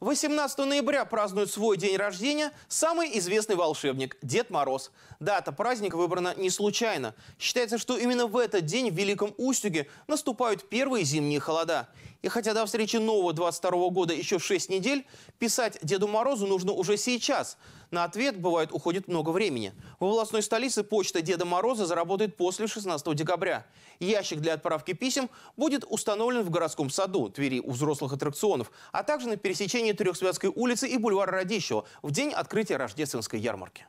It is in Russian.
18 ноября празднует свой день рождения самый известный волшебник – Дед Мороз. Дата праздника выбрана не случайно. Считается, что именно в этот день в Великом Устюге наступают первые зимние холода. И хотя до встречи нового 22 года еще 6 недель, писать Деду Морозу нужно уже сейчас – на ответ, бывает, уходит много времени. В областной столице почта Деда Мороза заработает после 16 декабря. Ящик для отправки писем будет установлен в городском саду Твери у взрослых аттракционов, а также на пересечении Трехсвятской улицы и бульвара Радищева в день открытия рождественской ярмарки.